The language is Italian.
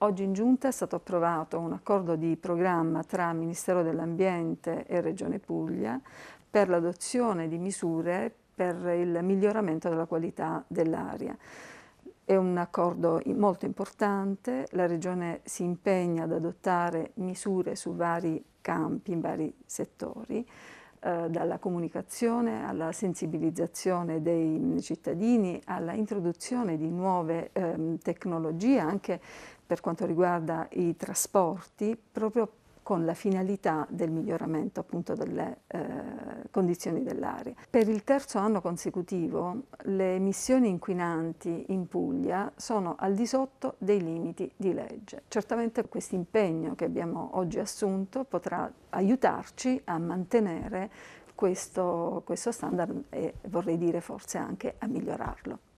Oggi in Giunta è stato approvato un accordo di programma tra Ministero dell'Ambiente e Regione Puglia per l'adozione di misure per il miglioramento della qualità dell'aria. È un accordo molto importante, la Regione si impegna ad adottare misure su vari campi, in vari settori. Eh, dalla comunicazione alla sensibilizzazione dei cittadini, alla introduzione di nuove ehm, tecnologie anche per quanto riguarda i trasporti, proprio con la finalità del miglioramento appunto delle eh, condizioni dell'aria. Per il terzo anno consecutivo le emissioni inquinanti in Puglia sono al di sotto dei limiti di legge. Certamente questo impegno che abbiamo oggi assunto potrà aiutarci a mantenere questo, questo standard e vorrei dire forse anche a migliorarlo.